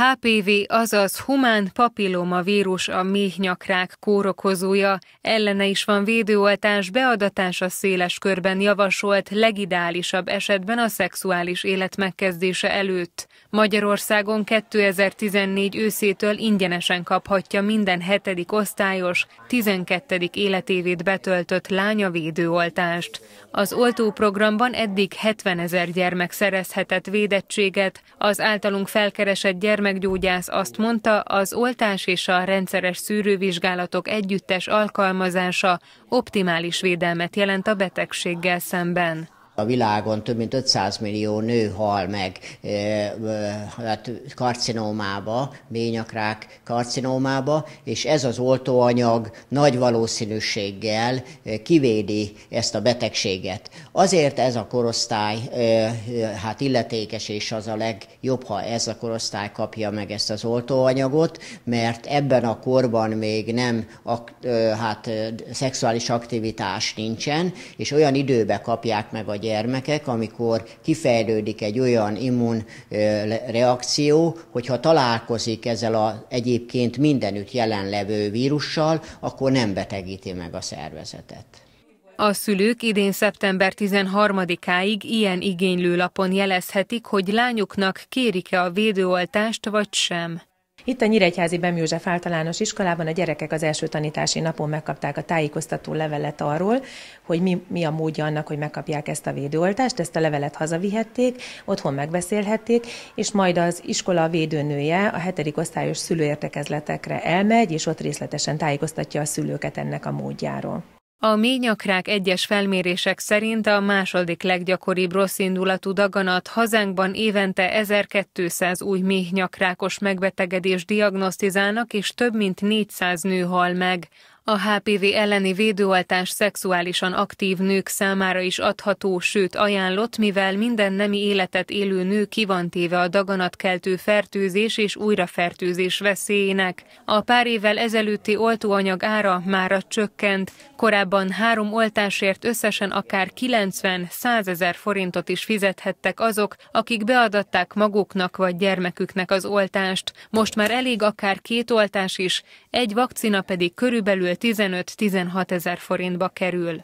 HPV, azaz humán papilloma vírus a méhnyakrák kórokozója, ellene is van védőoltás beadatása széles körben javasolt legidálisabb esetben a szexuális élet megkezdése előtt. Magyarországon 2014 őszétől ingyenesen kaphatja minden hetedik osztályos, 12. életévét betöltött lánya védőoltást. Az oltóprogramban eddig 70 ezer gyermek szerezhetett védettséget, az általunk felkeresett gyermek gyermekgyógyász azt mondta, az oltás és a rendszeres szűrővizsgálatok együttes alkalmazása optimális védelmet jelent a betegséggel szemben. A világon több mint 500 millió nő hal meg eh, eh, hát karcinómába, ményakrák karcinómába, és ez az oltóanyag nagy valószínűséggel eh, kivédi ezt a betegséget. Azért ez a korosztály hát illetékes, és az a legjobb, ha ez a korosztály kapja meg ezt az oltóanyagot, mert ebben a korban még nem hát szexuális aktivitás nincsen, és olyan időbe kapják meg a gyermekek, amikor kifejlődik egy olyan immunreakció, hogyha találkozik ezzel a egyébként mindenütt jelenlevő vírussal, akkor nem betegíti meg a szervezetet. A szülők idén szeptember 13-áig ilyen lapon jelezhetik, hogy lányuknak kérik-e a védőoltást vagy sem. Itt a Nyíregyházi Bem József általános iskolában a gyerekek az első tanítási napon megkapták a tájékoztató levelet arról, hogy mi, mi a módja annak, hogy megkapják ezt a védőoltást, ezt a levelet hazavihették, otthon megbeszélhették, és majd az iskola védőnője a hetedik osztályos szülőértekezletekre elmegy, és ott részletesen tájékoztatja a szülőket ennek a módjáról. A ményakrák egyes felmérések szerint a második leggyakoribb rosszindulatú daganat hazánkban évente 1200 új méhnyakrákos megbetegedés diagnosztizálnak, és több mint 400 nő hal meg. A HPV elleni védőoltás szexuálisan aktív nők számára is adható, sőt ajánlott, mivel minden nemi életet élő nő ki van téve a daganatkeltő fertőzés és újrafertőzés veszélyének. A pár évvel ezelőtti oltóanyag ára mára csökkent, korábban három oltásért összesen akár 90-100 ezer forintot is fizethettek azok, akik beadatták maguknak vagy gyermeküknek az oltást. Most már elég akár két oltás is, egy vakcina pedig körülbelül 15-16 ezer forintba kerül.